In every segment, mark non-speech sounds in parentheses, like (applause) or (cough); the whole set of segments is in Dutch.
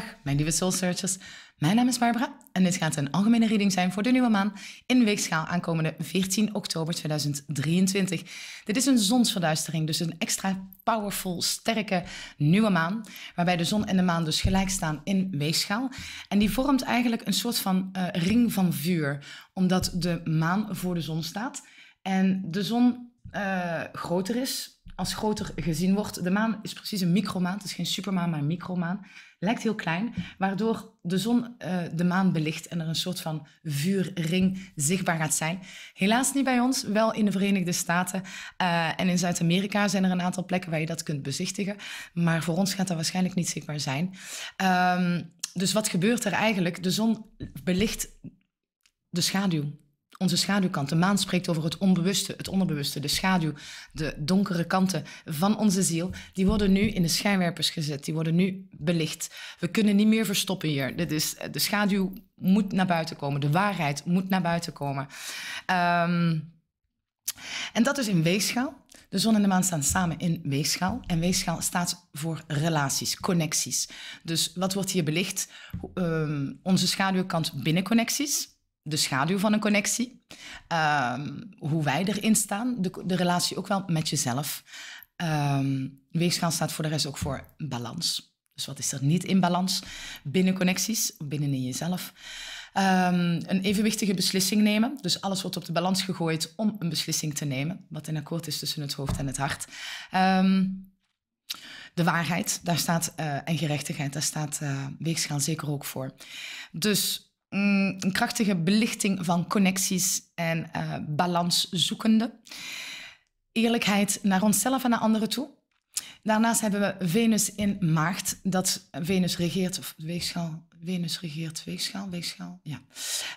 Dag, mijn lieve Soul Searchers. Mijn naam is Barbara en dit gaat een algemene reading zijn voor de nieuwe maan in weegschaal aankomende 14 oktober 2023. Dit is een zonsverduistering, dus een extra powerful, sterke nieuwe maan, waarbij de zon en de maan dus gelijk staan in weegschaal. En die vormt eigenlijk een soort van eh, ring van vuur, omdat de maan voor de zon staat en de zon eh, groter is, als groter gezien wordt. De maan is precies een micromaan. Het is geen supermaan, maar een micromaan. Lijkt heel klein, waardoor de zon eh, de maan belicht en er een soort van vuurring zichtbaar gaat zijn. Helaas niet bij ons, wel in de Verenigde Staten eh, en in Zuid-Amerika zijn er een aantal plekken waar je dat kunt bezichtigen. Maar voor ons gaat dat waarschijnlijk niet zichtbaar zijn. Ehm, dus wat gebeurt er eigenlijk? De zon belicht de schaduw onze schaduwkant. De maan spreekt over het onbewuste, het onderbewuste, de schaduw, de donkere kanten van onze ziel. Die worden nu in de schijnwerpers gezet, die worden nu belicht. We kunnen niet meer verstoppen hier. Dit is, de schaduw moet naar buiten komen, de waarheid moet naar buiten komen. Ehm, en dat is in weegschaal. De zon en de maan staan samen in weegschaal. En weegschaal staat voor relaties, connecties. Dus wat wordt hier belicht? Ehm, onze schaduwkant binnen connecties de schaduw van een connectie. Ehm, hoe wij erin staan. De, de, relatie ook wel met jezelf. Ehm, weegschaal staat voor de rest ook voor balans. Dus wat is er niet in balans binnen connecties, binnen in jezelf? Ehm, een evenwichtige beslissing nemen. Dus alles wordt op de balans gegooid om een beslissing te nemen. Wat in akkoord is tussen het hoofd en het hart. de waarheid, daar staat, eh, en gerechtigheid, daar staat eh, weegschaal zeker ook voor. Dus Mm, een krachtige belichting van connecties en uh, balans zoekende. Eerlijkheid naar onszelf en naar anderen toe. Daarnaast hebben we Venus in maart. Dat Venus regeert, of weegschaal, Venus regeert weegschaal, weegschaal, ja.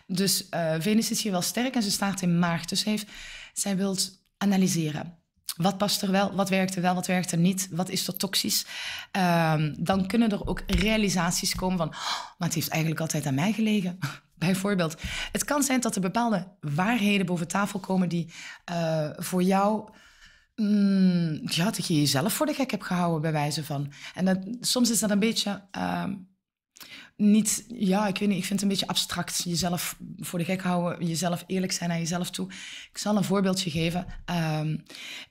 Dus eh, Venus is hier wel sterk en ze staat in maart, Dus heeft, zij wil analyseren wat past er wel, wat werkt er wel, wat werkt er niet, wat is er toxisch. Ehm, dan kunnen er ook realisaties komen van, oh, maar het heeft eigenlijk altijd aan mij gelegen. (laughs) Bijvoorbeeld, het kan zijn dat er bepaalde waarheden boven tafel komen die eh, voor jou mm, ja, dat je jezelf voor de gek hebt gehouden, bij wijze van. En dat, soms is dat een beetje ehm, niet, ja, ik weet niet, ik vind het een beetje abstract. Jezelf voor de gek houden, jezelf eerlijk zijn naar jezelf toe. Ik zal een voorbeeldje geven. Ehm,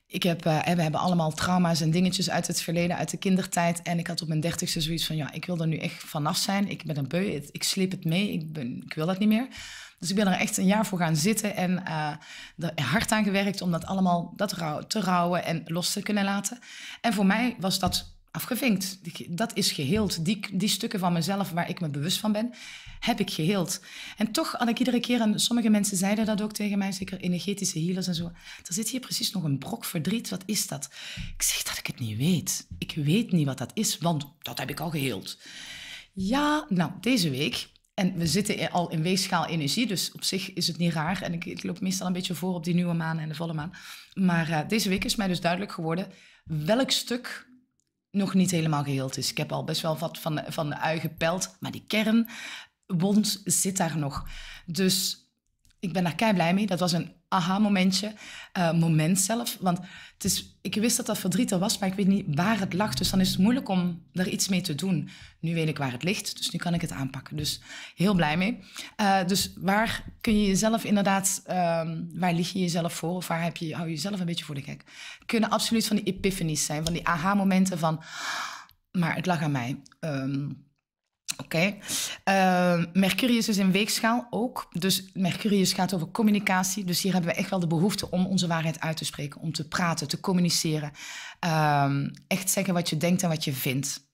ik heb, eh, we hebben allemaal trauma's en dingetjes uit het verleden, uit de kindertijd. En ik had op mijn dertigste zoiets van, ja, ik wil er nu echt vanaf zijn. Ik ben een beu, ik sleep het mee, ik, ben, ik wil dat niet meer. Dus ik ben er echt een jaar voor gaan zitten en eh, er hard aan gewerkt om dat allemaal dat te rouwen en los te kunnen laten. En voor mij was dat afgevinkt. Dat is geheeld. Die, die stukken van mezelf waar ik me bewust van ben, heb ik geheeld. En toch had ik iedere keer, en sommige mensen zeiden dat ook tegen mij, zeker energetische healers en zo, er zit hier precies nog een brok verdriet. Wat is dat? Ik zeg dat ik het niet weet. Ik weet niet wat dat is, want dat heb ik al geheeld. Ja, nou, deze week en we zitten al in weegschaal energie, dus op zich is het niet raar. En ik, ik loop meestal een beetje voor op die nieuwe maan en de volle maan. Maar eh, deze week is mij dus duidelijk geworden welk stuk nog niet helemaal geheeld is. Ik heb al best wel wat van, van de ui gepeld, maar die kernwond zit daar nog. Dus ik ben daar kei blij mee. Dat was een aha-momentje, eh, moment zelf. Want het is, ik wist dat dat verdriet er was, maar ik weet niet waar het lag. Dus dan is het moeilijk om daar iets mee te doen. Nu weet ik waar het ligt, dus nu kan ik het aanpakken. Dus heel blij mee. Eh, dus waar kun je jezelf inderdaad, uh, waar lig je jezelf voor? Of waar heb je, hou je jezelf een beetje voor de gek? Kunnen absoluut van die epiphanies zijn, van die aha-momenten van... Ah, maar het lag aan mij. Ehm, Oké. Okay. Ehm, Mercurius is in weegschaal ook. Dus Mercurius gaat over communicatie. Dus hier hebben we echt wel de behoefte om onze waarheid uit te spreken, om te praten, te communiceren. Ehm, echt zeggen wat je denkt en wat je vindt.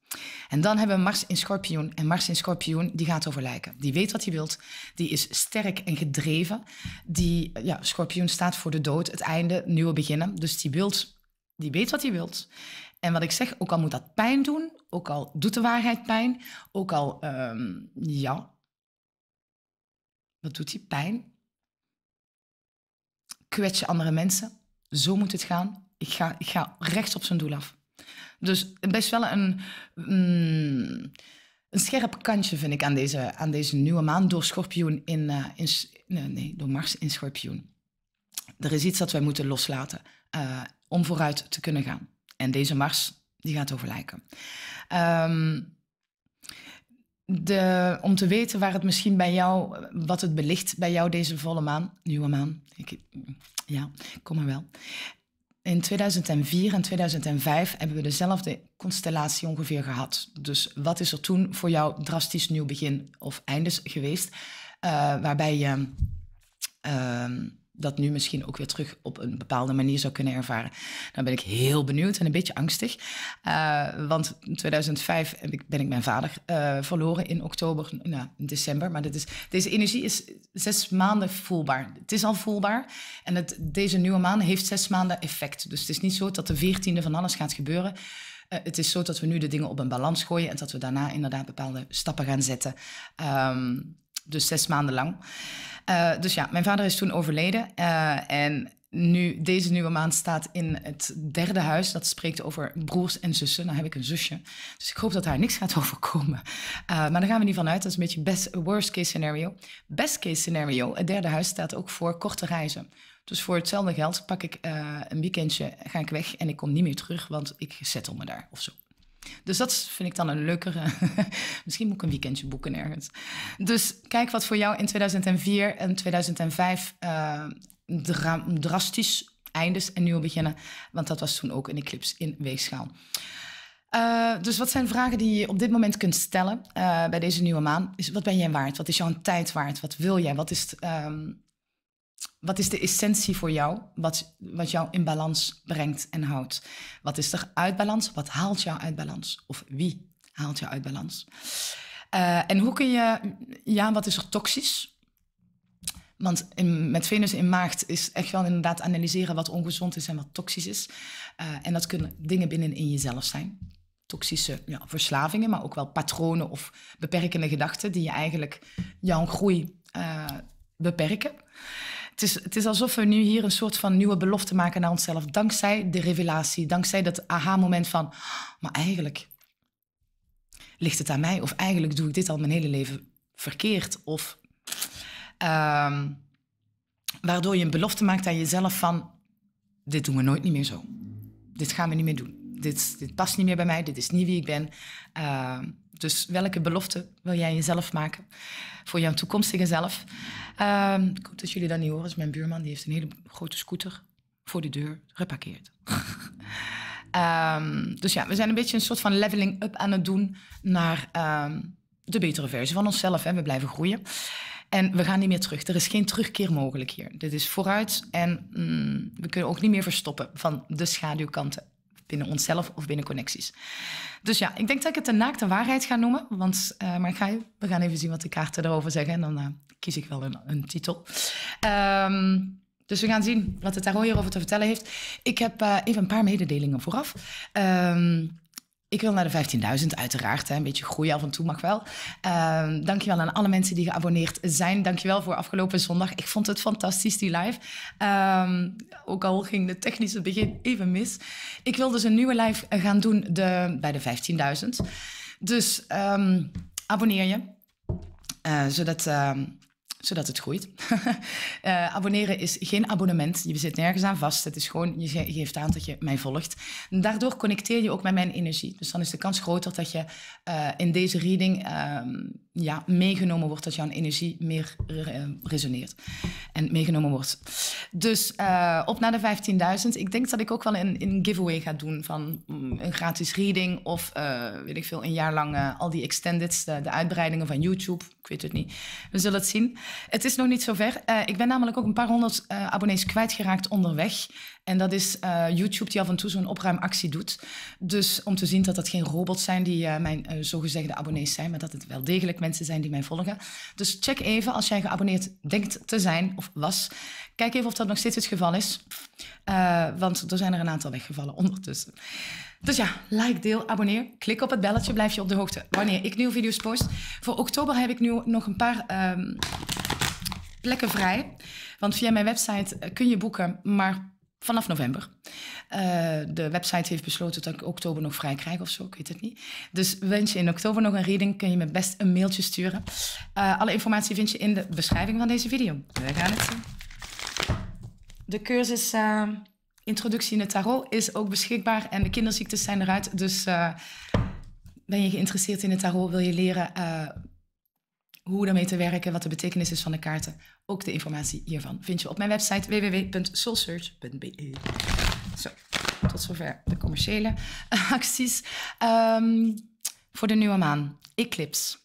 En dan hebben we Mars in Schorpioen. En Mars in Schorpioen, die gaat over lijken. Die weet wat hij wilt. Die is sterk en gedreven. Die, ja, Schorpioen staat voor de dood, het einde, nieuwe beginnen. Dus die wilt, die weet wat hij wilt. En wat ik zeg, ook al moet dat pijn doen, ook al doet de waarheid pijn, ook al, ehm, ja, wat doet die pijn? Kwets je andere mensen? Zo moet het gaan. Ik ga, ik ga rechts op zijn doel af. Dus best wel een, mm, een scherp kantje vind ik aan deze, aan deze nieuwe maan door Schorpioen in, eh, in nee, door Mars in Schorpioen. Er is iets dat wij moeten loslaten eh, om vooruit te kunnen gaan. En deze Mars, die gaat over lijken. Ehm, de, om te weten waar het misschien bij jou, wat het belicht bij jou deze volle maan, nieuwe maan, ik, ja, kom maar wel. In 2004 en 2005 hebben we dezelfde constellatie ongeveer gehad. Dus wat is er toen voor jou drastisch nieuw begin of eindes geweest, eh, waarbij je ehm, dat nu misschien ook weer terug op een bepaalde manier zou kunnen ervaren. Dan nou ben ik heel benieuwd en een beetje angstig. Uh, want in 2005 ben ik mijn vader eh, verloren in oktober, nou, in december. Maar dit is, deze energie is zes maanden voelbaar. Het is al voelbaar. En het, deze nieuwe maand heeft zes maanden effect. Dus het is niet zo dat de veertiende van alles gaat gebeuren. Eh, het is zo dat we nu de dingen op een balans gooien en dat we daarna inderdaad bepaalde stappen gaan zetten. Ehm, dus zes maanden lang. Eh, dus ja, mijn vader is toen overleden. Eh, en nu, deze nieuwe maand staat in het derde huis. Dat spreekt over broers en zussen. Nou heb ik een zusje. Dus ik hoop dat daar niks gaat (laughs) overkomen. Uh, maar daar gaan we niet van uit. Dat is een beetje best, worst case scenario. Best case scenario. Het derde huis staat ook voor korte reizen. Dus voor hetzelfde geld pak ik een weekendje, ga ik weg en ik kom niet meer terug, want ik settle me daar of zo. Dus dat vind ik dan een leukere. (laughs) Misschien moet ik een weekendje boeken ergens. Dus kijk wat voor jou in 2004 en 2005 eh, drastisch eindes en nieuw beginnen. Want dat was toen ook een eclipse in weegschaal. Eh, dus wat zijn vragen die je op dit moment kunt stellen eh, bij deze nieuwe maan? Is, wat ben jij waard? Wat is jouw tijd waard? Wat wil jij? Wat is t, wat is de essentie voor jou, wat, wat jou in balans brengt en houdt? Wat is er uit balans? Wat haalt jou uit balans? Of wie haalt jou uit balans? Eh, en hoe kun je, ja, wat is er toxisch? Want met Venus in maagd is echt wel inderdaad analyseren wat ongezond is en wat toxisch is. Eh, en dat kunnen dingen binnenin jezelf zijn. Toxische ja, verslavingen, maar ook wel patronen of beperkende gedachten die je eigenlijk jouw groei eh, beperken. Het is, het is alsof we nu hier een soort van nieuwe belofte maken naar onszelf. Dankzij de revelatie, dankzij dat aha-moment van... Maar eigenlijk ligt het aan mij. Of eigenlijk doe ik dit al mijn hele leven verkeerd. Of... Ehm, waardoor je een belofte maakt aan jezelf van... Dit doen we nooit niet meer zo. Dit gaan we niet meer doen dit, dit past niet meer bij mij, dit is niet wie ik ben. Ehm, dus welke belofte wil jij jezelf maken voor jouw toekomstige zelf? Uh, ik dat jullie dat niet horen. Dus mijn buurman die heeft een hele grote scooter voor de deur geparkeerd. (laughs) Ehm, dus ja, we zijn een beetje een soort van leveling up aan het doen naar de betere versie van onszelf. Hè. We blijven groeien. En we gaan niet meer terug. Er is geen terugkeer mogelijk hier. Dit is vooruit en mm, we kunnen ook niet meer verstoppen van de schaduwkanten binnen onszelf of binnen connecties. Dus ja, ik denk dat ik het de naakte waarheid ga noemen. Want, eh, maar ga, we gaan even zien wat de kaarten erover zeggen. En dan eh, kies ik wel een, een titel. Ehm, dus we gaan zien wat het tarot hierover te vertellen heeft. Ik heb eh, even een paar mededelingen vooraf. Ehm, ik wil naar de 15.000, uiteraard. Een beetje groeien af en toe mag wel. Uh, dankjewel aan alle mensen die geabonneerd zijn. Dankjewel voor afgelopen zondag. Ik vond het fantastisch, die live. Ehm, ook al ging de technische begin even mis. Ik wil dus een nieuwe live eh, gaan doen de, bij de 15.000. Dus ehm, abonneer je. Eh, zodat zodat het groeit. (laughs) Eh, abonneren is geen abonnement. Je zit nergens aan vast. Het is gewoon, je geeft aan dat je mij volgt. Daardoor connecteer je ook met mijn energie. Dus dan is de kans groter dat je eh, in deze reading ehm, ja, meegenomen wordt dat jouw energie meer eh, resoneert en meegenomen wordt. Dus eh, op naar de 15.000. Ik denk dat ik ook wel een, een giveaway ga doen van mm, een gratis reading of uh, weet ik veel, een jaar lang al die extendeds, de, de, uitbreidingen van YouTube. Ik weet het niet. We zullen het zien. Het is nog niet zo ver. ik ben namelijk ook een paar honderd abonnees kwijtgeraakt onderweg. En dat is eh, YouTube die af en toe zo'n opruimactie doet. Dus om te zien dat dat geen robots zijn die eh, mijn eh, zogezegde abonnees zijn, maar dat het wel degelijk mensen zijn die mij volgen. Dus check even als jij geabonneerd denkt te zijn of was. Kijk even of dat nog steeds het geval is. want er zijn er een aantal weggevallen ondertussen. Dus ja, like, deel, abonneer. Klik op het belletje, blijf je op de hoogte wanneer ik nieuwe video's post. Voor oktober heb ik nu nog een paar ehm, plekken vrij. Want via mijn website kun je boeken, maar Vanaf november. Eh, de website heeft besloten dat ik oktober nog vrij krijg of zo, ik weet het niet. Dus wens je in oktober nog een reading, kun je me best een mailtje sturen. Eh, alle informatie vind je in de beschrijving van deze video. We gaan het zien. De cursus eh, Introductie in het Tarot is ook beschikbaar en de kinderziektes zijn eruit. Dus ben je geïnteresseerd in het tarot, wil je leren hoe daarmee te werken, wat de betekenis is van de kaarten. Ook de informatie hiervan vind je op mijn website www.soulsearch.be. Zo, tot zover de commerciële (laughs) acties. Ehm, voor de nieuwe maan, Eclipse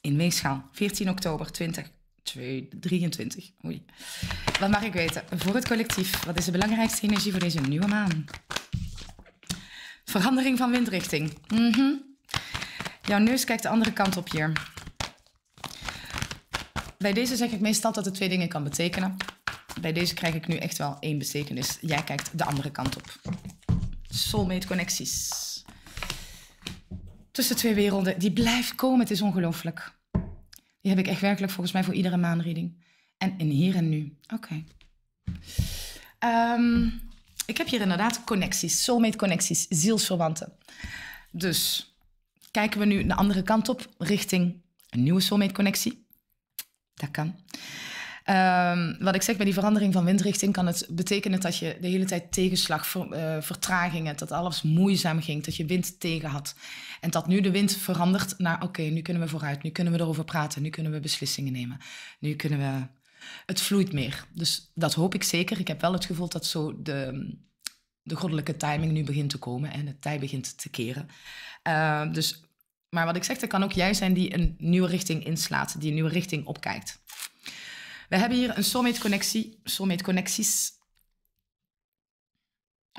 in Weegschaal, 14 oktober 2023. Oei. Wat mag ik weten? Voor het collectief, wat is de belangrijkste energie voor deze nieuwe maan? Verandering van windrichting. Mm -hmm. Jouw neus kijkt de andere kant op hier. Bij deze zeg ik meestal dat het twee dingen kan betekenen. Bij deze krijg ik nu echt wel één betekenis. Jij kijkt de andere kant op. Soulmate connecties. Tussen twee werelden. Die blijft komen. Het is ongelooflijk. Die heb ik echt werkelijk volgens mij voor iedere maanreading. En in hier en nu. Oké. Ehm, ik heb hier inderdaad connecties. Soulmate connecties. Zielsverwanten. Dus kijken we nu de andere kant op richting een nieuwe soulmate connectie. Dat kan. Ehm, wat ik zeg, bij die verandering van windrichting kan het betekenen dat je de hele tijd tegenslag, ver, eh, vertragingen, dat alles moeizaam ging, dat je wind tegen had. En dat nu de wind verandert naar oké, nu kunnen we vooruit, nu kunnen we erover praten, nu kunnen we beslissingen nemen, nu kunnen we... Het vloeit meer. Dus dat hoop ik zeker. Ik heb wel het gevoel dat zo de, de goddelijke timing nu begint te komen en het tij begint te keren. Ehm, dus maar wat ik zeg, dat kan ook jij zijn die een nieuwe richting inslaat, die een nieuwe richting opkijkt. We hebben hier een soulmate connectie, connecties.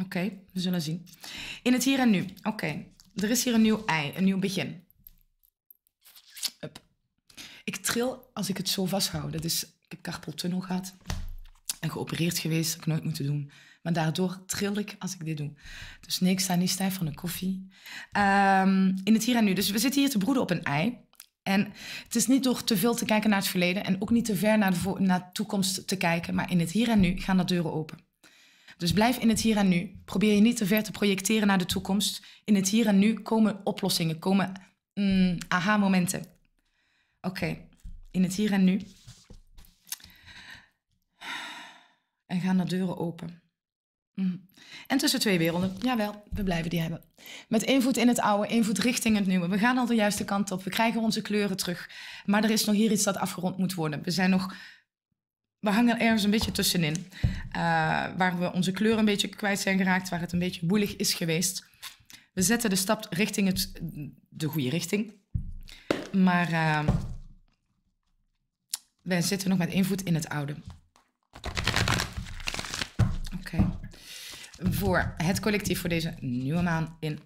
Oké, we zullen zien. In het hier en nu. Oké, er is hier een nieuw ei, een nieuw begin. Ik tril als ik het zo vasthoud. Dat is, ik heb carpal tunnel gehad en geopereerd geweest, dat heb ik nooit moeten doen. Maar daardoor tril ik als ik dit doe. Dus niks ik sta niet stijf van de koffie. Ehm, in het hier en nu. Dus we zitten hier te broeden op een ei. En het is niet door te veel te kijken naar het verleden en ook niet te ver naar de, naar toekomst te kijken, maar in het hier en nu gaan de deuren open. Dus blijf in het hier en nu. Probeer je niet te ver te projecteren naar de toekomst. In het hier en nu komen oplossingen, komen mm, aha-momenten. Oké, in het hier en nu. En gaan de deuren open. Mhm. En tussen twee werelden. Jawel, we blijven die hebben. Met één voet in het oude, één voet richting het nieuwe. We gaan al de juiste kant op. We krijgen onze kleuren terug. Maar er is nog hier iets dat afgerond moet worden. We zijn nog. We hangen ergens een beetje tussenin. Eh, waar we onze kleuren een beetje kwijt zijn geraakt, waar het een beetje boelig is geweest. We zetten de stap richting het, de goede richting. Maar uh, wij zitten nog met één voet in het oude voor het collectief voor deze nieuwe maan in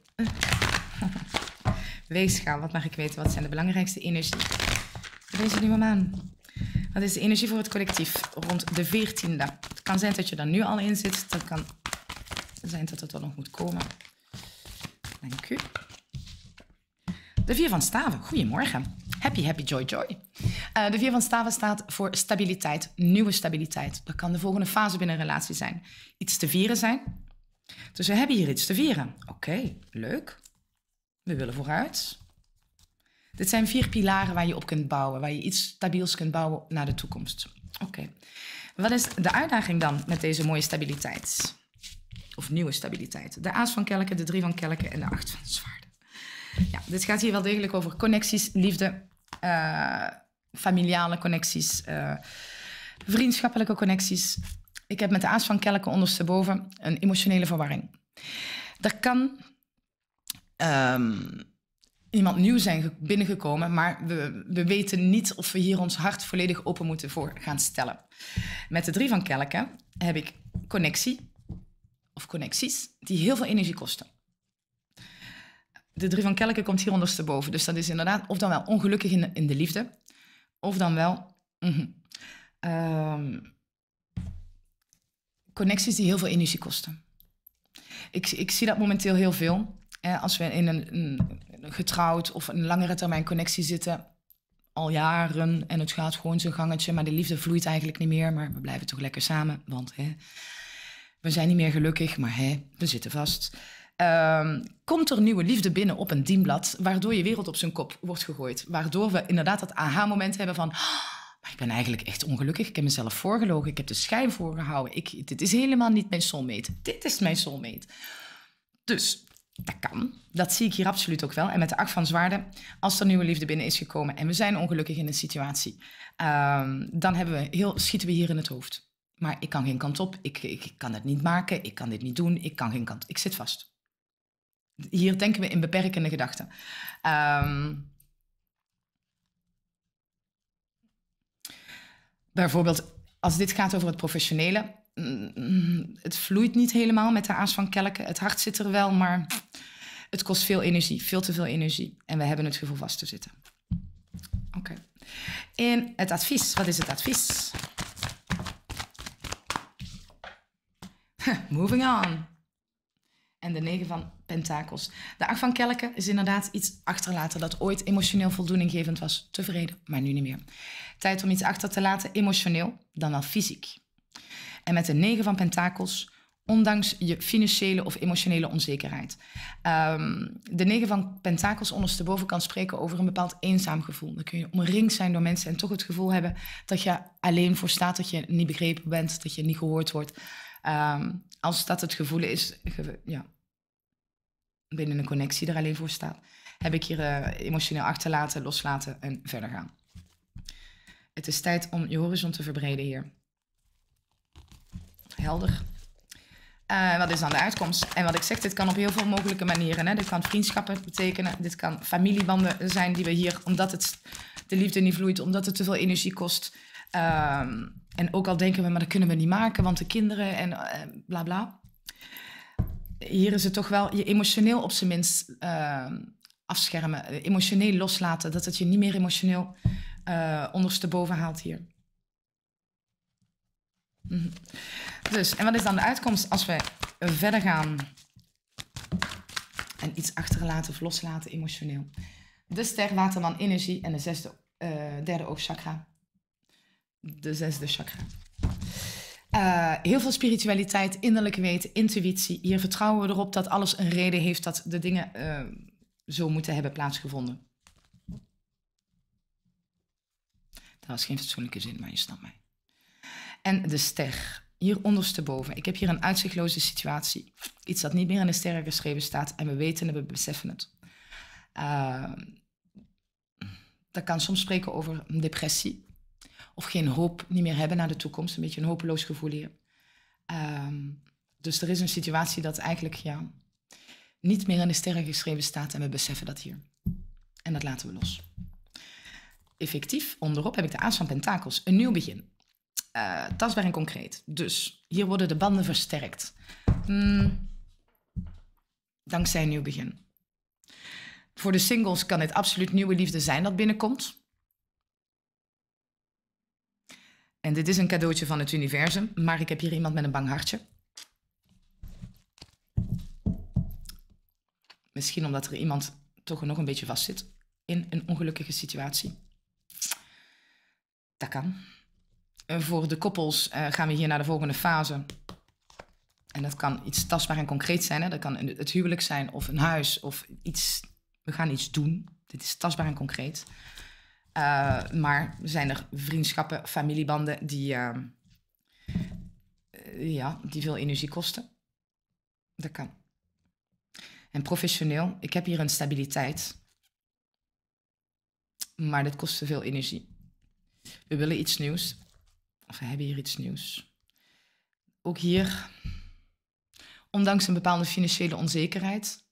(laughs) weegschaal. Wat mag ik weten? Wat zijn de belangrijkste energie voor deze nieuwe maan? Wat is de energie voor het collectief rond de 14e? Het kan zijn dat je er nu al in zit. Dat kan zijn dat het wel nog moet komen. Dank u. De vier van staven. Goedemorgen. Happy, happy, joy, joy. Eh, de vier van staven staat voor stabiliteit, nieuwe stabiliteit. Dat kan de volgende fase binnen een relatie zijn. Iets te vieren zijn, dus we hebben hier iets te vieren. Oké, leuk. We willen vooruit. Dit zijn vier pilaren waar je op kunt bouwen, waar je iets stabiels kunt bouwen naar de toekomst. Oké. Wat is de uitdaging dan met deze mooie stabiliteit? Of nieuwe stabiliteit. De aas van kelken, de drie van kelken en de acht van zwaarden. Ja, dit gaat hier wel degelijk over connecties, liefde, eh, familiale connecties, eh, vriendschappelijke connecties, ik heb met de aas van kelken ondersteboven een emotionele verwarring. Er kan ehm, iemand nieuw zijn binnengekomen, maar we, we weten niet of we hier ons hart volledig open moeten voor gaan stellen. Met de drie van kelken heb ik connectie of connecties die heel veel energie kosten. De drie van kelken komt hier ondersteboven, dus dat is inderdaad of dan wel ongelukkig in de, in de liefde, of dan wel... Mhm. Ehm, connecties die heel veel energie kosten. Ik, ik zie dat momenteel heel veel. Eh, als we in een, een, getrouwd of een langere termijn connectie zitten, al jaren, en het gaat gewoon zijn gangetje, maar de liefde vloeit eigenlijk niet meer, maar we blijven toch lekker samen, want hè, we zijn niet meer gelukkig, maar hè, we zitten vast. Ehm, komt er nieuwe liefde binnen op een dienblad, waardoor je wereld op zijn kop wordt gegooid. Waardoor we inderdaad dat aha-moment hebben van ik ben eigenlijk echt ongelukkig. Ik heb mezelf voorgelogen. Ik heb de schijn voorgehouden. Ik, dit is helemaal niet mijn soulmate. Dit is mijn soulmate. Dus dat kan. Dat zie ik hier absoluut ook wel. En met de acht van zwaarden, als er nieuwe liefde binnen is gekomen en we zijn ongelukkig in een situatie, ehm, dan hebben we heel, schieten we hier in het hoofd. Maar ik kan geen kant op. Ik, ik, kan het niet maken. Ik kan dit niet doen. Ik kan geen kant. Ik zit vast. Hier denken we in beperkende gedachten. Um, bijvoorbeeld als dit gaat over het professionele, mm, mm, het vloeit niet helemaal met de aas van kelken. Het hart zit er wel, maar het kost veel energie, veel te veel energie. En we hebben het gevoel vast te zitten. Oké. Okay. En het advies, wat is het advies? (laughs) Moving on en de negen van pentakels. De acht van kelken is inderdaad iets achterlaten dat ooit emotioneel voldoeninggevend was. Tevreden, maar nu niet meer. Tijd om iets achter te laten, emotioneel, dan wel fysiek. En met de negen van pentakels, ondanks je financiële of emotionele onzekerheid. Ehm, de negen van pentakels ondersteboven kan spreken over een bepaald eenzaam gevoel. Dan kun je omringd zijn door mensen en toch het gevoel hebben dat je alleen voor staat, dat je niet begrepen bent, dat je niet gehoord wordt. Ehm, als dat het gevoel is, ja, binnen een connectie er alleen voor staat, heb ik hier uh, emotioneel achterlaten, loslaten en verder gaan. Het is tijd om je horizon te verbreden hier. Helder. Eh, wat is dan de uitkomst? En wat ik zeg, dit kan op heel veel mogelijke manieren. Hè? Dit kan vriendschappen betekenen, dit kan familiebanden zijn die we hier, omdat het de liefde niet vloeit, omdat het te veel energie kost. Ehm, en ook al denken we, maar dat kunnen we niet maken, want de kinderen en eh, bla bla hier is het toch wel je emotioneel op zijn minst ehm, afschermen, eh, emotioneel loslaten, dat het je niet meer emotioneel uh, ondersteboven haalt hier. Mhm. Dus, en wat is dan de uitkomst als we verder gaan en iets achterlaten of loslaten emotioneel? De ster, dan energie en de zesde, eh, derde oogchakra. De zesde chakra. Eh, heel veel spiritualiteit, innerlijk weten, intuïtie. Hier vertrouwen we erop dat alles een reden heeft dat de dingen eh, zo moeten hebben plaatsgevonden. Dat was geen fatsoenlijke zin, maar je snapt mij. En de ster, hier ondersteboven. Ik heb hier een uitzichtloze situatie. Iets dat niet meer in de sterren geschreven staat en we weten en we beseffen het. Uh, dat kan soms spreken over een depressie of geen hoop niet meer hebben naar de toekomst. Een beetje een hopeloos gevoel hier. Ehm, dus er is een situatie dat eigenlijk ja, niet meer in de sterren geschreven staat en we beseffen dat hier. En dat laten we los. Effectief, onderop heb ik de aas van pentakels. Een nieuw begin. Uh, tastbaar en concreet. Dus hier worden de banden versterkt. Hmm. dankzij een nieuw begin. Voor de singles kan dit absoluut nieuwe liefde zijn dat binnenkomt. En dit is een cadeautje van het universum, maar ik heb hier iemand met een bang hartje. Misschien omdat er iemand toch nog een beetje vastzit in een ongelukkige situatie. Dat kan. Eh, voor de koppels eh, gaan we hier naar de volgende fase. En dat kan iets tastbaar en concreet zijn. Hè? Dat kan het huwelijk zijn of een huis of iets. We gaan iets doen. Dit is tastbaar en concreet. Uh, maar zijn er vriendschappen, familiebanden die, ehm, eh, ja, die veel energie kosten? Dat kan. En professioneel, ik heb hier een stabiliteit. Maar dat kost veel energie. We willen iets nieuws. Of we hebben hier iets nieuws. Ook hier, ondanks een bepaalde financiële onzekerheid,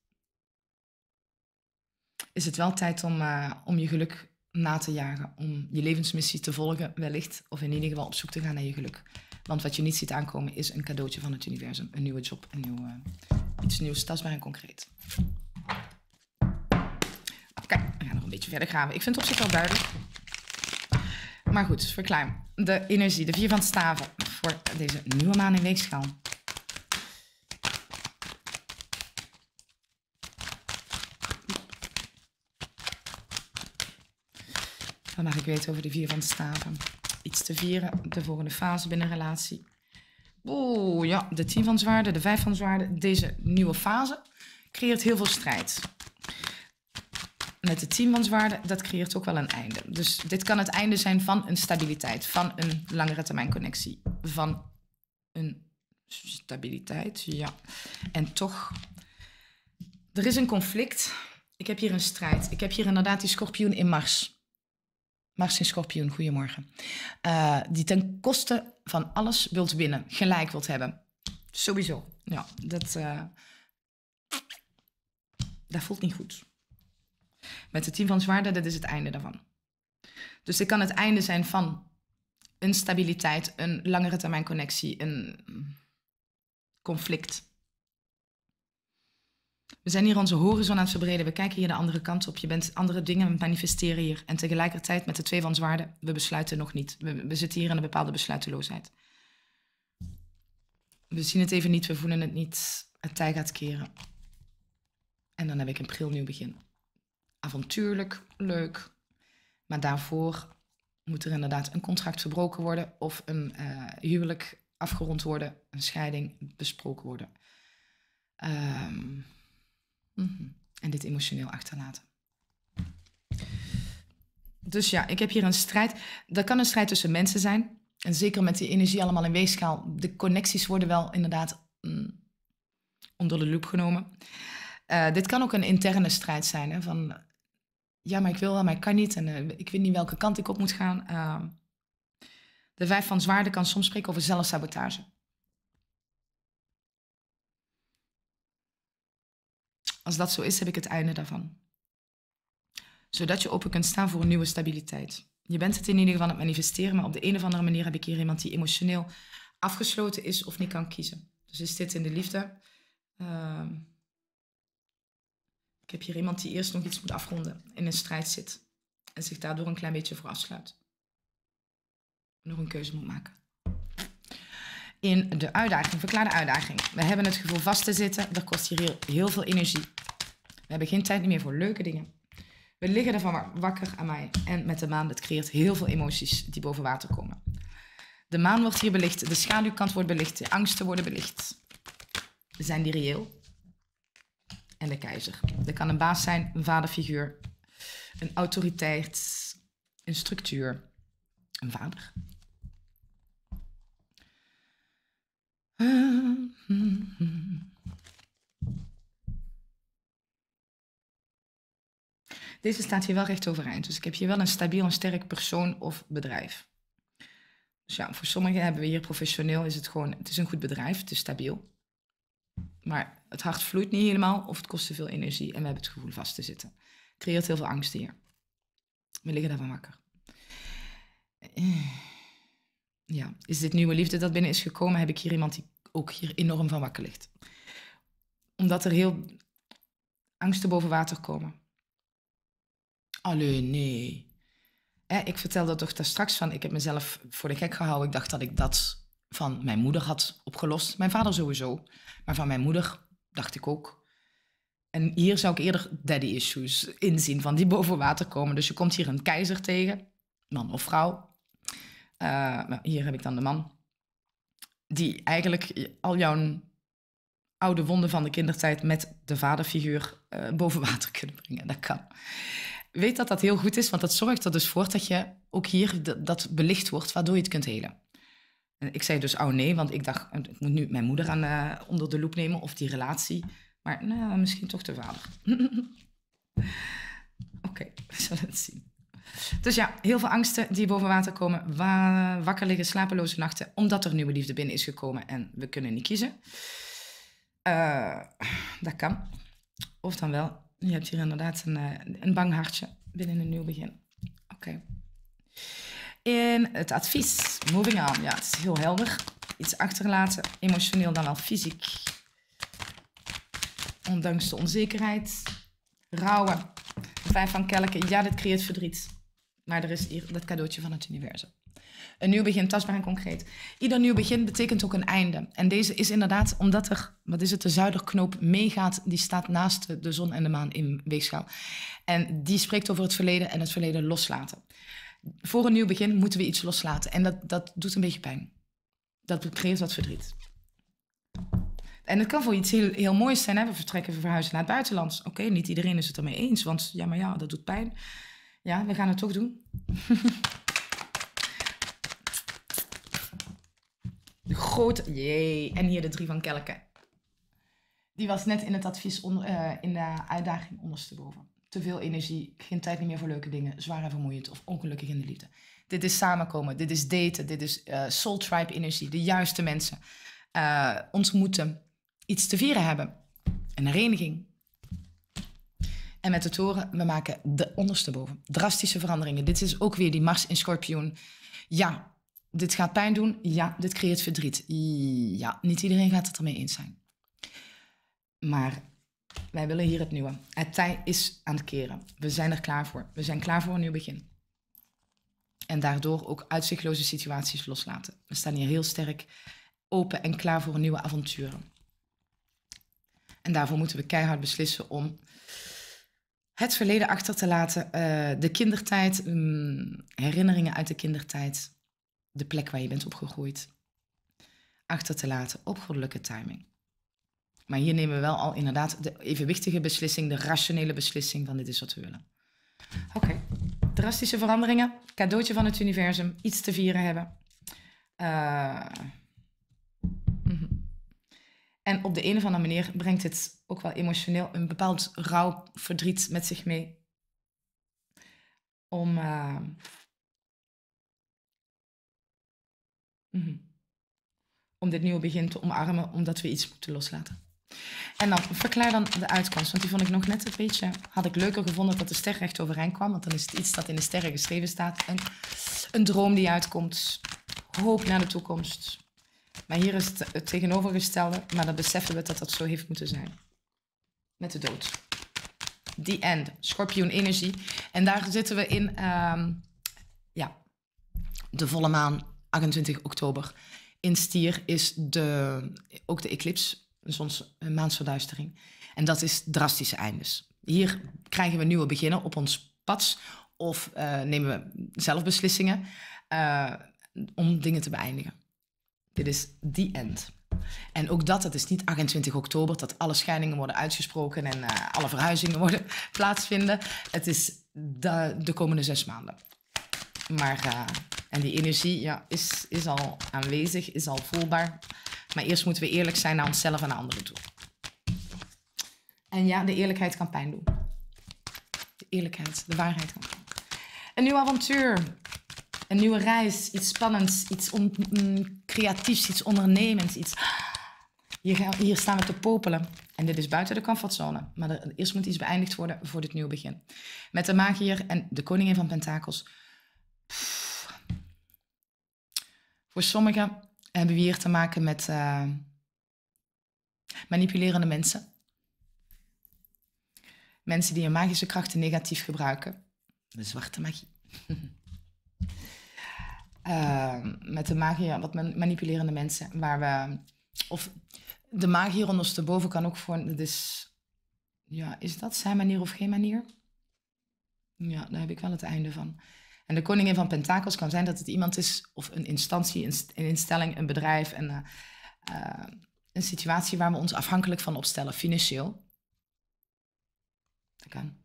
is het wel tijd om, uh, om je geluk na te jagen, om je levensmissie te volgen wellicht, of in ieder geval op zoek te gaan naar je geluk. Want wat je niet ziet aankomen is een cadeautje van het universum, een nieuwe job, een nieuw, eh, iets nieuws, tastbaar en concreet. Oké, we gaan nog een beetje verder graven. Ik vind het op zich wel duidelijk. Maar goed, verklaar. De energie, de vier van staven voor deze nieuwe maan in weegschaal. Maar ik weet over de vier van de staven. Iets te vieren, de volgende fase binnen relatie. Oeh, ja, de tien van zwaarden, de vijf van zwaarden. Deze nieuwe fase creëert heel veel strijd. Met de tien van zwaarden, dat creëert ook wel een einde. Dus dit kan het einde zijn van een stabiliteit, van een langere termijn connectie, van een stabiliteit, ja. En toch, er is een conflict. Ik heb hier een strijd. Ik heb hier inderdaad die schorpioen in Mars. Mars in Schorpioen, goedemorgen. Eh, die ten koste van alles wilt winnen, gelijk wilt hebben. Sowieso. Ja, dat, uh, dat voelt niet goed. Met het team van zwaarden, dat is het einde daarvan. Dus dit kan het einde zijn van een stabiliteit, een langere termijn connectie, een conflict. We zijn hier onze horizon aan het verbreden. We kijken hier de andere kant op. Je bent andere dingen manifesteren hier. En tegelijkertijd met de twee van zwaarden, we besluiten nog niet. We, zitten hier in een bepaalde besluiteloosheid. We zien het even niet, we voelen het niet. Het tij gaat keren. En dan heb ik een pril nieuw begin. Avontuurlijk, leuk. Maar daarvoor moet er inderdaad een contract verbroken worden of een eh, huwelijk afgerond worden, een scheiding besproken worden. Ehm, Mhm. En dit emotioneel achterlaten. Dus ja, ik heb hier een strijd. Dat kan een strijd tussen mensen zijn. En zeker met die energie allemaal in weegschaal. De connecties worden wel inderdaad mm, onder de loep genomen. Eh, dit kan ook een interne strijd zijn. Hè, van, ja, maar ik wil wel, maar ik kan niet. En eh, ik weet niet welke kant ik op moet gaan. Ehm, de vijf van zwaarden kan soms spreken over zelfsabotage. Als dat zo is, heb ik het einde daarvan. Zodat je open kunt staan voor een nieuwe stabiliteit. Je bent het in ieder geval aan het manifesteren, maar op de een of andere manier heb ik hier iemand die emotioneel afgesloten is of niet kan kiezen. Dus is dit in de liefde? Ehm, ik heb hier iemand die eerst nog iets moet afronden, in een strijd zit en zich daardoor een klein beetje voor Nog een keuze moet maken in de uitdaging. Verklaar de uitdaging. We hebben het gevoel vast te zitten. Dat kost hier heel, heel veel energie. We hebben geen tijd meer voor leuke dingen. We liggen ervan wakker aan mij. En met de maan, dat creëert heel veel emoties die boven water komen. De maan wordt hier belicht, de schaduwkant wordt belicht, de angsten worden belicht. Zijn die reëel? En de keizer. Dat kan een baas zijn, een vaderfiguur, een autoriteit, een structuur, een vader. Deze staat hier wel recht overeind, dus ik heb hier wel een stabiel en sterk persoon of bedrijf. Dus ja, voor sommigen hebben we hier professioneel is het gewoon, het is een goed bedrijf, het is stabiel. Maar het hart vloeit niet helemaal of het kost te veel energie en we hebben het gevoel vast te zitten. Het creëert heel veel angst hier. We liggen daarvan wakker. Eh ja, is dit nieuwe liefde dat binnen is gekomen, heb ik hier iemand die ook hier enorm van wakker ligt. Omdat er heel angsten boven water komen. Allee, nee. ik vertelde toch daar straks van, ik heb mezelf voor de gek gehouden. Ik dacht dat ik dat van mijn moeder had opgelost. Mijn vader sowieso, maar van mijn moeder dacht ik ook. En hier zou ik eerder daddy issues inzien, van die boven water komen. Dus je komt hier een keizer tegen, man of vrouw, eh, hier heb ik dan de man. Die eigenlijk al jouw oude wonden van de kindertijd met de vaderfiguur eh, boven water (laughs) kunnen brengen. Dat kan. Weet dat dat heel goed is, want dat zorgt er dus voor dat je ook hier dat belicht wordt, waardoor je het kunt helen. En ik zei dus, oh nee, want ik dacht, ik moet nu mijn moeder aan, eh, onder de loep nemen of die relatie. Maar nou, misschien toch de vader. (laughs) Oké, we zullen het zien. Dus ja, heel veel angsten die boven water komen. wakker liggen, slapeloze nachten. Omdat er nieuwe liefde binnen is gekomen en we kunnen niet kiezen. Eh, dat kan. Of dan wel. Je hebt hier inderdaad een, eh, een bang hartje binnen een nieuw begin. Oké. In het advies. Moving on. Ja, het is heel helder. Iets achterlaten. Emotioneel dan wel fysiek. Ondanks de onzekerheid. Rouwen. Vijf van kelken. Ja, dit creëert verdriet. Maar er is hier dat cadeautje van het universum. Een nieuw begin, tastbaar en concreet. Ieder nieuw begin betekent ook een einde. En deze is inderdaad, omdat er, wat is het, de zuiderknoop meegaat, die staat naast de zon en de maan in weegschaal. En die spreekt over het verleden en het verleden loslaten. Voor een nieuw begin moeten we iets loslaten. En dat, dat doet een beetje pijn. Dat creëert wat verdriet. En het kan voor iets heel, heel moois zijn. Hè? We vertrekken, we verhuizen naar het buitenland. Oké, niet iedereen is het ermee eens. Want ja, maar ja, dat doet pijn. Ja, we gaan het toch doen. de grote, jee. En hier de drie van Kelken. Die was net in het advies onder, eh, in de uitdaging ondersteboven. Te veel energie, geen tijd meer voor leuke dingen, zwaar en vermoeiend of ongelukkig in de liefde. Dit is samenkomen, dit is daten, dit is eh, soul tribe energie, de juiste mensen. Eh, ontmoeten, iets te vieren hebben. Een hereniging, en met de toren, we maken de onderste boven Drastische veranderingen. Dit is ook weer die Mars in Scorpio. Ja, dit gaat pijn doen. Ja, dit creëert verdriet. Ja, niet iedereen gaat het ermee eens zijn. Maar wij willen hier het nieuwe. Het tij is aan het keren. We zijn er klaar voor. We zijn klaar voor een nieuw begin. En daardoor ook uitzichtloze situaties loslaten. We staan hier heel sterk open en klaar voor nieuwe avonturen. En daarvoor moeten we keihard beslissen om het verleden achter te laten, eh, de kindertijd, mm, herinneringen uit de kindertijd, de plek waar je bent opgegroeid, achter te laten op goddelijke timing. Maar hier nemen we wel al inderdaad de evenwichtige beslissing, de rationele beslissing van dit is wat we willen. Oké, drastische veranderingen, cadeautje van het universum, iets te vieren hebben. Uh, en op de een of andere manier brengt het ook wel emotioneel een bepaald rouw, verdriet met zich mee. Om. Eh, mhm. Om dit nieuwe begin te omarmen, omdat we iets moeten loslaten. En dan verklaar dan de uitkomst, want die vond ik nog net een beetje. Had ik leuker gevonden dat de ster recht overeind kwam, want dan is het iets dat in de sterren geschreven staat. En een droom die uitkomt, hoop naar de toekomst, maar hier is het, tegenovergestelde, maar dan beseffen we dat dat zo heeft moeten zijn. Met de dood. The end. Schorpioen energie. En daar zitten we in, ehm, ja, de volle maan, 28 oktober. In stier is de, ook de eclips, dus een maansverduistering. En dat is drastische eindes. Hier krijgen we nieuwe beginnen op ons pad of eh, nemen we zelf beslissingen eh, om dingen te beëindigen. Dit is the end. En ook dat, het is niet 28 oktober dat alle scheidingen worden uitgesproken en eh, alle verhuizingen worden (laughs) plaatsvinden. Het is de, de komende zes maanden. Maar, eh, en die energie ja, is, is al aanwezig, is al voelbaar. Maar eerst moeten we eerlijk zijn naar onszelf en naar anderen toe. En ja, de eerlijkheid kan pijn doen. De eerlijkheid, de waarheid kan pijn doen. Een nieuw avontuur. Een nieuwe reis, iets spannends, iets mm, creatiefs, iets ondernemends, iets... Hier, hier staan we te popelen. En dit is buiten de comfortzone. Maar er, eerst moet iets beëindigd worden voor dit nieuwe begin. Met de magier en de koningin van pentakels. Voor sommigen hebben we hier te maken met eh, manipulerende mensen. Mensen die hun magische krachten negatief gebruiken. De zwarte magie. (laughs) Ehm, met de magie, wat manipulerende mensen, waar we. Of de magie ondersteboven kan ook voor. Dat is. Ja, is dat zijn manier of geen manier? Ja, daar heb ik wel het einde van. En de koningin van pentakels kan zijn dat het iemand is, of een instantie, een instelling, een bedrijf, en eh, eh, een situatie waar we ons afhankelijk van opstellen, financieel. Dat kan.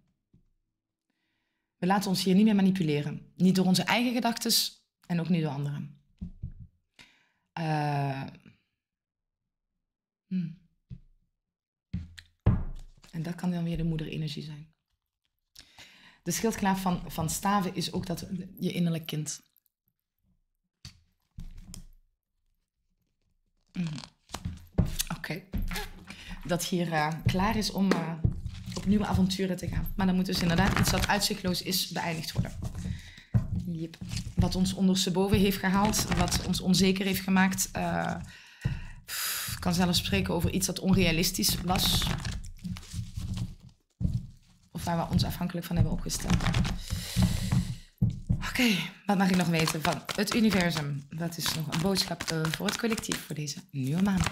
We laten ons hier niet meer manipuleren. Niet door onze eigen gedachten, en ook niet door anderen. Eh, hmm. En dat kan dan weer de moederenergie zijn. De schildklaaf van, van staven is ook dat, je innerlijk kind. Hmm. Oké. Dat hier eh, klaar is om eh, op nieuwe avonturen te gaan. Maar dan moet dus inderdaad iets dat uitzichtloos is beëindigd worden. Wat ons ondersteboven heeft gehaald, wat ons onzeker heeft gemaakt. Eh, ik kan zelfs spreken over iets dat onrealistisch was. Of waar we ons afhankelijk van hebben opgesteld. Oké, wat mag ik nog weten van het universum? Dat is nog een boodschap eh, voor het collectief voor deze nieuwe maand.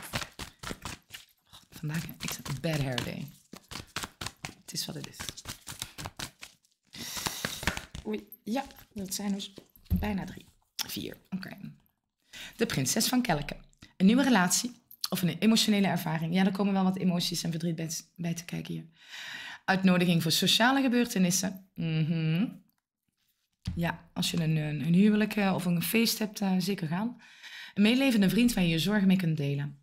Vandaag, is het bad hair day. Het is wat het is ja, dat zijn dus bijna drie. Vier, oké. De prinses van Kelken. Een nieuwe relatie of een emotionele ervaring. Ja, er komen wel wat emoties en verdriet bij, bij te kijken hier. Uitnodiging voor sociale gebeurtenissen. Mhm. Ja, als je een, een, huwelijk of een feest hebt, eh, zeker gaan. Een meelevende vriend waar je je zorgen mee kunt delen.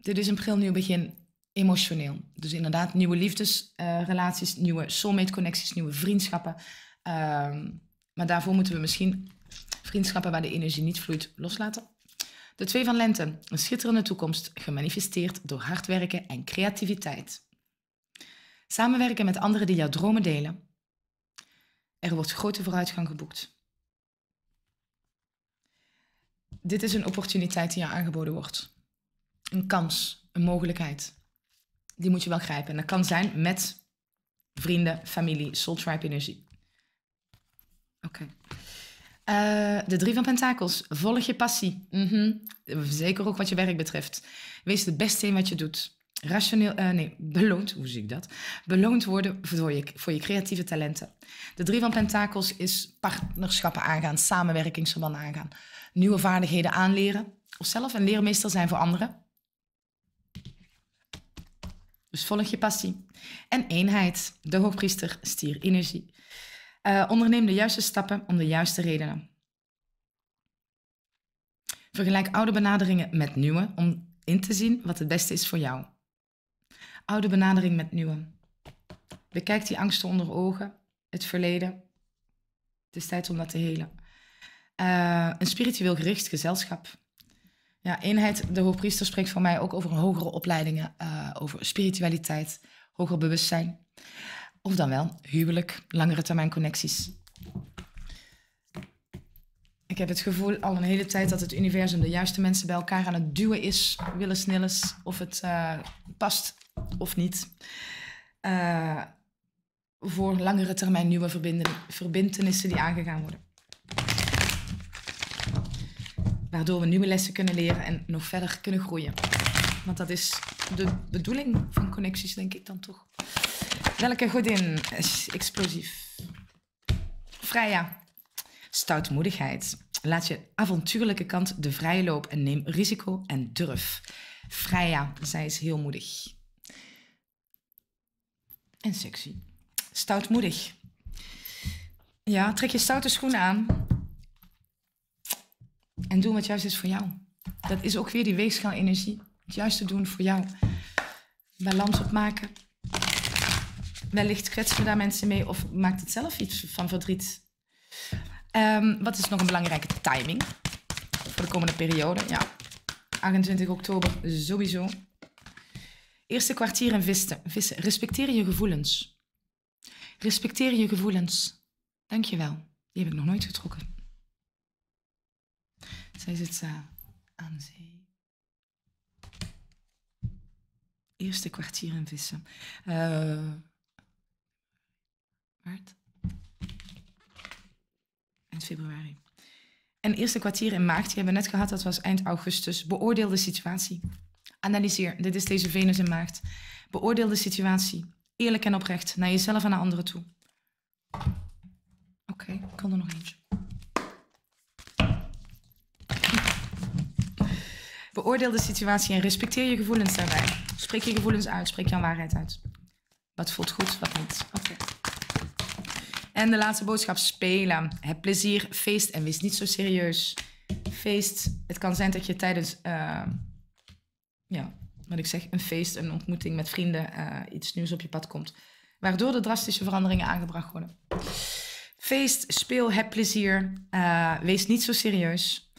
Dit is een pril nieuw begin emotioneel. Dus inderdaad, nieuwe liefdesrelaties, eh, nieuwe soulmate-connecties, nieuwe vriendschappen. Ehm, maar daarvoor moeten we misschien vriendschappen waar de energie niet vloeit loslaten. De twee van lente, een schitterende toekomst, gemanifesteerd door hard werken en creativiteit. Samenwerken met anderen die jouw dromen delen. Er wordt grote vooruitgang geboekt. Dit is een opportuniteit die jou aangeboden wordt. Een kans, een mogelijkheid die moet je wel grijpen. En dat kan zijn met vrienden, familie, soul tribe energie. Oké. Eh, de drie van pentakels. Volg je passie. Mhm. Zeker ook wat je werk betreft. Wees het beste in wat je doet. Rationeel, eh, nee, beloond, hoe zie ik dat? Beloond worden voor je, voor je creatieve talenten. De drie van pentakels is partnerschappen aangaan, samenwerkingsverbanden aangaan. Nieuwe vaardigheden aanleren. Of zelf een leermeester zijn voor anderen. Dus volg je passie. En eenheid. De hoofdpriester stier energie. Uh, onderneem de juiste stappen om de juiste redenen. Vergelijk oude benaderingen met nieuwe om in te zien wat het beste is voor jou. Oude benadering met nieuwe. Bekijk die angsten onder ogen, het verleden. Het is tijd om dat te helen. Eh, een spiritueel gericht gezelschap. Ja, eenheid, de hoogpriester spreekt voor mij ook over hogere opleidingen, eh, over spiritualiteit, hoger bewustzijn. Of dan wel huwelijk, langere termijn connecties. Ik heb het gevoel al een hele tijd dat het universum de juiste mensen bij elkaar aan het duwen is, willen snelles of het eh, past of niet. Eh, voor langere termijn nieuwe verbindenissen die aangegaan worden waardoor we nieuwe lessen kunnen leren en nog verder kunnen groeien. Want dat is de bedoeling van connecties, denk ik dan toch. Welke godin explosief? Freya. Stoutmoedigheid. Laat je avontuurlijke kant de vrije loop en neem risico en durf. Freya, zij is heel moedig. En sexy. Stoutmoedig. Ja, trek je stoute schoenen aan en doen wat juist is voor jou. Dat is ook weer die weegschaal energie. Het juiste doen voor jou. Balans opmaken. Wellicht kwetsen we daar mensen mee of maakt het zelf iets van verdriet. Ehm, wat is nog een belangrijke timing voor de komende periode? Ja, 28 oktober sowieso. Eerste kwartier in vissen. vissen. Respecteer je gevoelens. Respecteer je gevoelens. Dankjewel. Die heb ik nog nooit getrokken. Zij zit samen aan zee. Eerste kwartier in vissen. Uh, eh, maart. Eind februari. En eerste kwartier in maart, die hebben we net gehad, dat was eind augustus. Beoordeel de situatie. Analyseer, dit is deze Venus in maart. Beoordeel de situatie. Eerlijk en oprecht, naar jezelf en naar anderen toe. Oké, ik kan er nog eentje. Beoordeel de situatie en respecteer je gevoelens daarbij. Spreek je gevoelens uit, spreek jouw waarheid uit. Wat voelt goed, wat niet. Oké. En de laatste boodschap, spelen. Heb plezier, feest en wees niet zo serieus. Feest, het kan zijn dat je tijdens, eh, ja, wat ik zeg, een feest, een ontmoeting met vrienden, eh, iets nieuws op je pad komt. Waardoor er drastische veranderingen aangebracht worden. Feest, speel, heb plezier, eh, wees niet zo serieus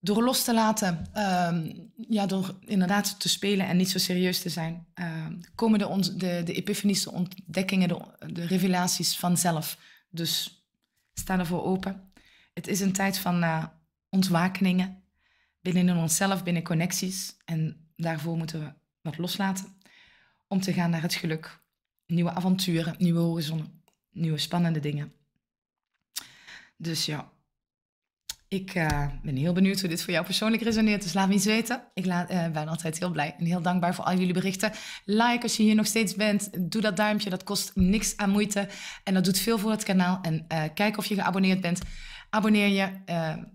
door los te laten, ehm, ja, door inderdaad te spelen en niet zo serieus te zijn, ehm, komen de, on- de, de epifanische ontdekkingen, de, de revelaties vanzelf. Dus sta ervoor open. Het is een tijd van uh, ontwakeningen binnen onszelf, binnen connecties. En daarvoor moeten we wat loslaten om te gaan naar het geluk. Nieuwe avonturen, nieuwe horizonnen, nieuwe spannende dingen. Dus ja, ik eh, ben heel benieuwd hoe dit voor jou persoonlijk resoneert, dus laat me iets weten. Ik laat, eh, ben altijd heel blij en heel dankbaar voor al jullie berichten. Like als je hier nog steeds bent. Doe dat duimpje, dat kost niks aan moeite. En dat doet veel voor het kanaal. En eh, kijk of je geabonneerd bent. Abonneer je,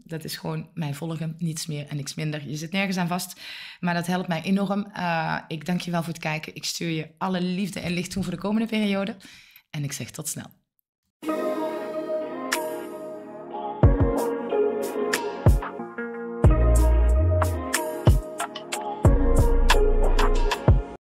dat is gewoon mijn volgen. Niets meer en niks minder. Je zit nergens aan vast, maar dat helpt mij enorm. ik dank je wel voor het kijken. Ik stuur je alle liefde en licht toe voor de komende periode. En ik zeg tot snel.